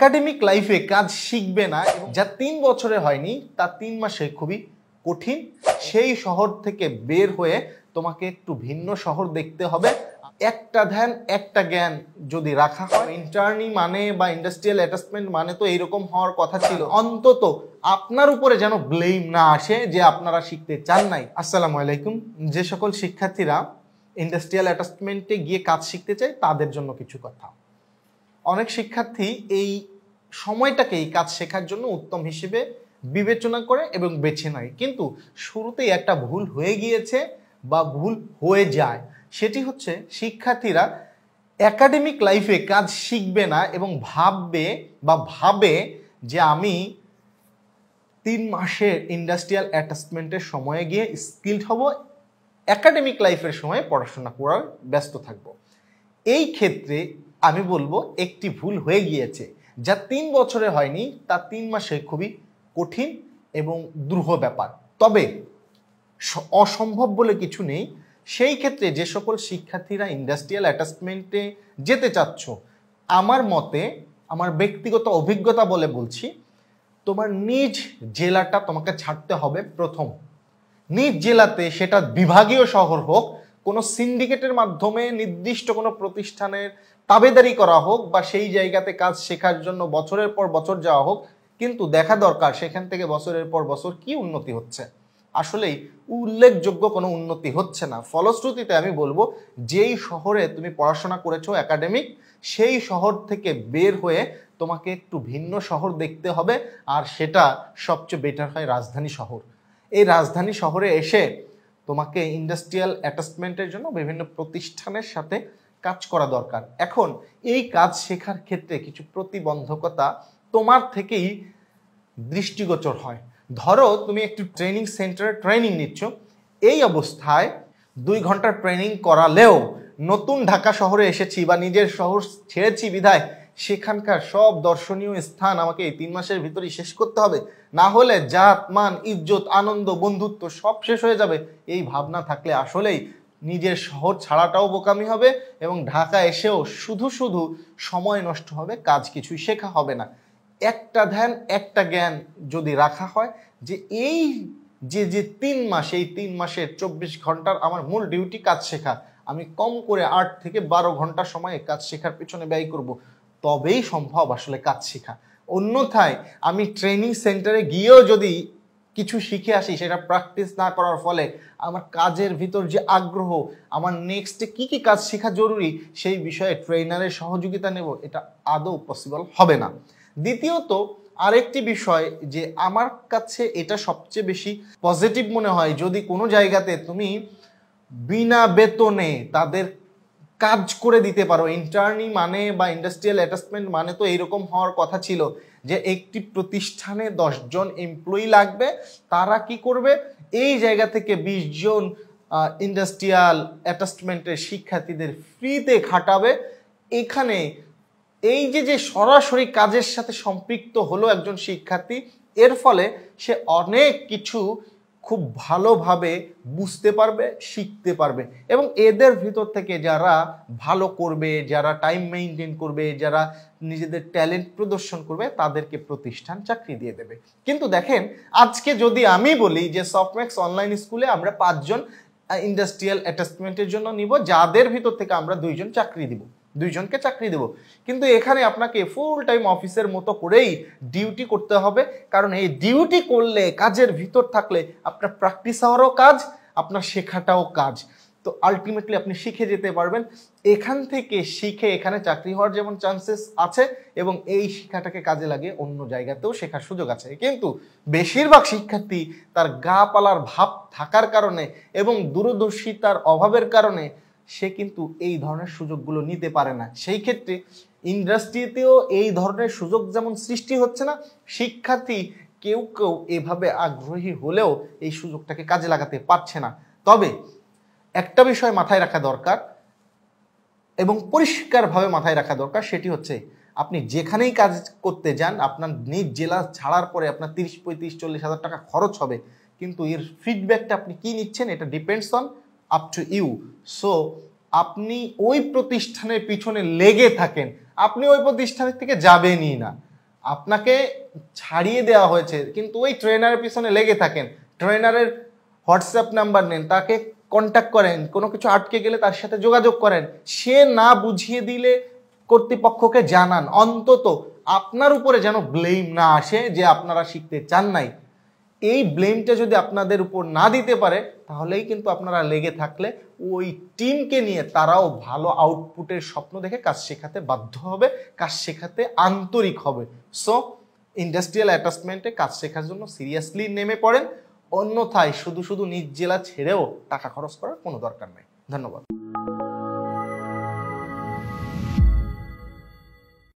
academic লাইফে কাজ শিখবে না যা তিন বছরে হয়নি তা তিন মাসে খুবই কঠিন সেই শহর থেকে বের হয়ে তোমাকে একটু ভিন্ন শহর দেখতে হবে একটা ধ্যান একটা জ্ঞান যদি রাখা হয় ইন্টার্নি মানে বা ইন্ডাস্ট্রিয়াল অ্যাটাচমেন্ট মানে তো এইরকম হওয়ার কথা ছিল অন্তত আপনার উপরে যেন ব্লেম না আসে যে আপনারা শিখতে চান নাই আসসালামু আলাইকুম যে সকল শিক্ষার্থীরা ইন্ডাস্ট্রিয়াল অ্যাটাচমেন্টে গিয়ে কাজ শিখতে চায় তাদের জন্য কিছু কথা অনেক শিক্ষার্থী এই সময়টাকে এই কাজ শেখার জন্য উত্তম হিসেবে বিবেচনা করে এবং বেছে নেয় কিন্তু শুরুতেই একটা ভুল হয়ে গিয়েছে বা ভুল হয়ে যায় সেটি হচ্ছে শিক্ষার্থীরা একাডেমিক লাইফে কাজ শিখবে না এবং ভাববে বা ভাবে যে আমি তিন মাসের ইন্ডাস্ট্রিয়াল অ্যাটাচমেন্টের সময়ে গিয়ে স্কিল্ড হব একাডেমিক লাইফের সময় পড়াশোনা করার ব্যস্ত থাকব এই ক্ষেত্রে আমি বলবো একটি ভুল হয়ে গিয়েছে যা তিন বছরে হয়নি তা তিন মাসে খুবই কঠিন এবং দ্রুহ ব্যাপার তবে অসম্ভব বলে কিছু নেই সেই ক্ষেত্রে যে সকল শিক্ষার্থীরা ইন্ডাস্ট্রিয়াল অ্যাটাচমেন্টে যেতে চাচ্ছ আমার মতে আমার ব্যক্তিগত অভিজ্ঞতা বলে বলছি তোমার নিজ জেলাটা তোমাকে ছাড়তে হবে প্রথম নিজ জেলাতে সেটা বিভাগীয় শহর হোক কোনো সিন্ডিকেটের মাধ্যমে নির্দিষ্ট কোনো প্রতিষ্ঠানের তাবেদারি করা হোক বা সেই জায়গাতে কাজ শেখার জন্য বছরের পর বছর যাওয়া হোক কিন্তু দেখা দরকার সেখান থেকে বছরের পর বছর কি উন্নতি হচ্ছে আসলেই উল্লেখযোগ্য কোনো উন্নতি হচ্ছে না ফলশ্রুতিতে আমি বলবো যেই শহরে তুমি পড়াশোনা করেছো একাডেমিক সেই শহর থেকে বের হয়ে তোমাকে একটু ভিন্ন শহর দেখতে হবে আর সেটা সবচেয়ে বেটার হয় রাজধানী শহর এই রাজধানী শহরে এসে তোমাকে ইন্ডাস্ট্রিয়াল অ্যাটাচমেন্টের জন্য বিভিন্ন প্রতিষ্ঠানের সাথে কাজ করা দরকার এখন এই কাজ শেখার ক্ষেত্রে কিছু প্রতিবন্ধকতা তোমার থেকেই দৃষ্টিগোচর হয় ধরো তুমি একটি ট্রেনিং সেন্টারে ট্রেনিং নিচ্ছ এই অবস্থায় দুই ঘন্টার ট্রেনিং করালেও নতুন ঢাকা শহরে এসেছি বা নিজের শহর ছেড়েছি বিধায় সেখানকার সব দর্শনীয় স্থান আমাকে এই তিন মাসের ভিতরেই শেষ করতে হবে না হলে জাত মান ইজ্জত আনন্দ বন্ধুত্ব সব শেষ হয়ে যাবে এই ভাবনা থাকলে আসলেই নিজের শহর ছাড়াটাও বোকামি হবে এবং ঢাকা এসেও শুধু শুধু সময় নষ্ট হবে কাজ কিছুই শেখা হবে না একটা ধ্যান একটা জ্ঞান যদি রাখা হয় যে এই যে যে তিন মাস এই তিন মাসের চব্বিশ ঘন্টার আমার মূল ডিউটি কাজ শেখা আমি কম করে আট থেকে বারো ঘন্টা সময়ে কাজ শেখার পিছনে ব্যয় করব তবেই সম্ভব আসলে কাজ শেখা অন্যথায় আমি ট্রেনিং সেন্টারে গিয়েও যদি কিছু শিখে আসি সেটা প্র্যাকটিস না করার ফলে আমার কাজের ভিতর যে আগ্রহ আমার নেক্সটে কি কি কাজ শেখা জরুরি সেই বিষয়ে ট্রেনারের সহযোগিতা নেব এটা আদৌ পসিবল হবে না দ্বিতীয়ত আরেকটি বিষয় যে আমার কাছে এটা সবচেয়ে বেশি পজিটিভ মনে হয় যদি কোনো জায়গাতে তুমি বিনা বেতনে তাদের কাজ করে দিতে পারো ইন্টার্নি মানে বা ইন্ডাস্ট্রিয়াল অ্যাটাচমেন্ট মানে তো এইরকম হওয়ার কথা ছিল যে একটি প্রতিষ্ঠানে দশজন এমপ্লয়ি লাগবে তারা কি করবে এই জায়গা থেকে বিশ জন ইন্ডাস্ট্রিয়াল অ্যাটাচমেন্টের শিক্ষার্থীদের ফ্রিতে খাটাবে এখানে এই যে যে সরাসরি কাজের সাথে সম্পৃক্ত হলো একজন শিক্ষার্থী এর ফলে সে অনেক কিছু খুব ভালোভাবে বুঝতে পারবে শিখতে পারবে এবং এদের ভিতর থেকে যারা ভালো করবে যারা টাইম মেনটেন করবে যারা নিজেদের ট্যালেন্ট প্রদর্শন করবে তাদেরকে প্রতিষ্ঠান চাকরি দিয়ে দেবে কিন্তু দেখেন আজকে যদি আমি বলি যে সফটম্যাক্স অনলাইন স্কুলে আমরা পাঁচজন ইন্ডাস্ট্রিয়াল অ্যাটাচমেন্টের জন্য নিব যাদের ভিতর থেকে আমরা দুইজন চাকরি দিব দুইজনকে চাকরি দেব কিন্তু এখানে আপনাকে ফুল টাইম অফিসের মতো করেই ডিউটি করতে হবে কারণ এই ডিউটি করলে কাজের ভিতর থাকলে আপনার প্র্যাকটিস হওয়ারও কাজ আপনার শেখাটাও কাজ তো আলটিমেটলি আপনি শিখে যেতে পারবেন এখান থেকে শিখে এখানে চাকরি হওয়ার যেমন চান্সেস আছে এবং এই শিক্ষাটাকে কাজে লাগে অন্য জায়গাতেও শেখার সুযোগ আছে কিন্তু বেশিরভাগ শিক্ষার্থী তার গা পালার ভাব থাকার কারণে এবং দূরদর্শিতার অভাবের কারণে সে কিন্তু এই ধরনের সুযোগগুলো নিতে পারে না সেই ক্ষেত্রে ইন্ডাস্ট্রিতেও এই ধরনের সুযোগ যেমন সৃষ্টি হচ্ছে না শিক্ষার্থী কেউ কেউ এভাবে আগ্রহী হলেও এই সুযোগটাকে কাজে লাগাতে পারছে না তবে একটা বিষয় মাথায় রাখা দরকার এবং পরিষ্কারভাবে মাথায় রাখা দরকার সেটি হচ্ছে আপনি যেখানেই কাজ করতে যান আপনার নিজ জেলা ছাড়ার পরে আপনার তিরিশ পঁয়ত্রিশ চল্লিশ হাজার টাকা খরচ হবে কিন্তু এর ফিডব্যাকটা আপনি কি নিচ্ছেন এটা depends on up to you so আপনি ওই প্রতিষ্ঠানের পিছনে লেগে থাকেন আপনি ওই প্রতিষ্ঠানের থেকে যাবেনই না আপনাকে ছাড়িয়ে দেওয়া হয়েছে কিন্তু ওই ট্রেনারের পিছনে লেগে থাকেন ট্রেনারের হোয়াটসঅ্যাপ নাম্বার নেন তাকে কন্ট্যাক্ট করেন কোনো কিছু আটকে গেলে তার সাথে যোগাযোগ করেন সে না বুঝিয়ে দিলে কর্তৃপক্ষকে জানান অন্তত আপনার উপরে যেন ব্লেম না আসে যে আপনারা শিখতে চান নাই এই ব্লেমটা যদি আপনাদের উপর না দিতে পারে তাহলেই কিন্তু আপনারা লেগে থাকলে ওই টিমকে নিয়ে তারাও ভালো আউটপুটের স্বপ্ন দেখে কাজ শেখাতে বাধ্য হবে কাজ শেখাতে আন্তরিক হবে সো ইন্ডাস্ট্রিয়াল অ্যাটাচমেন্টে কাজ শেখার জন্য সিরিয়াসলি নেমে পড়েন অন্যথায় শুধু শুধু নিজ জেলা ছেড়েও টাকা খরচ করার কোনো দরকার নেই ধন্যবাদ